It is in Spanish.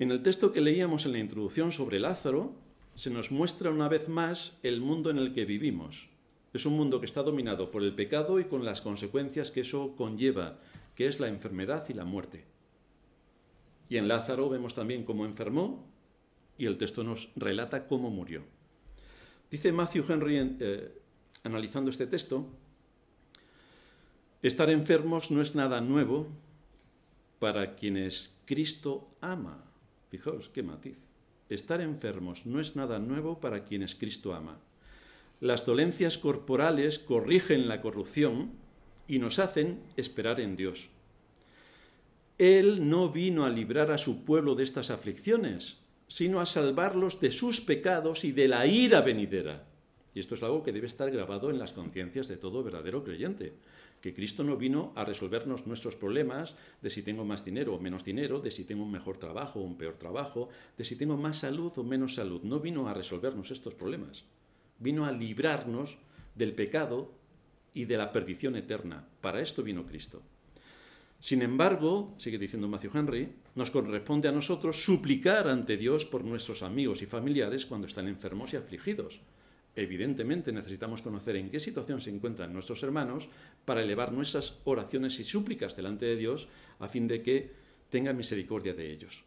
En el texto que leíamos en la introducción sobre Lázaro, se nos muestra una vez más el mundo en el que vivimos. Es un mundo que está dominado por el pecado y con las consecuencias que eso conlleva, que es la enfermedad y la muerte. Y en Lázaro vemos también cómo enfermó y el texto nos relata cómo murió. Dice Matthew Henry eh, analizando este texto, estar enfermos no es nada nuevo para quienes Cristo ama. Fijaos qué matiz. Estar enfermos no es nada nuevo para quienes Cristo ama. Las dolencias corporales corrigen la corrupción y nos hacen esperar en Dios. Él no vino a librar a su pueblo de estas aflicciones, sino a salvarlos de sus pecados y de la ira venidera. Y esto es algo que debe estar grabado en las conciencias de todo verdadero creyente, que Cristo no vino a resolvernos nuestros problemas de si tengo más dinero o menos dinero, de si tengo un mejor trabajo o un peor trabajo, de si tengo más salud o menos salud. No vino a resolvernos estos problemas. Vino a librarnos del pecado y de la perdición eterna. Para esto vino Cristo. Sin embargo, sigue diciendo Matthew Henry, nos corresponde a nosotros suplicar ante Dios por nuestros amigos y familiares cuando están enfermos y afligidos Evidentemente necesitamos conocer en qué situación se encuentran nuestros hermanos para elevar nuestras oraciones y súplicas delante de Dios a fin de que tenga misericordia de ellos.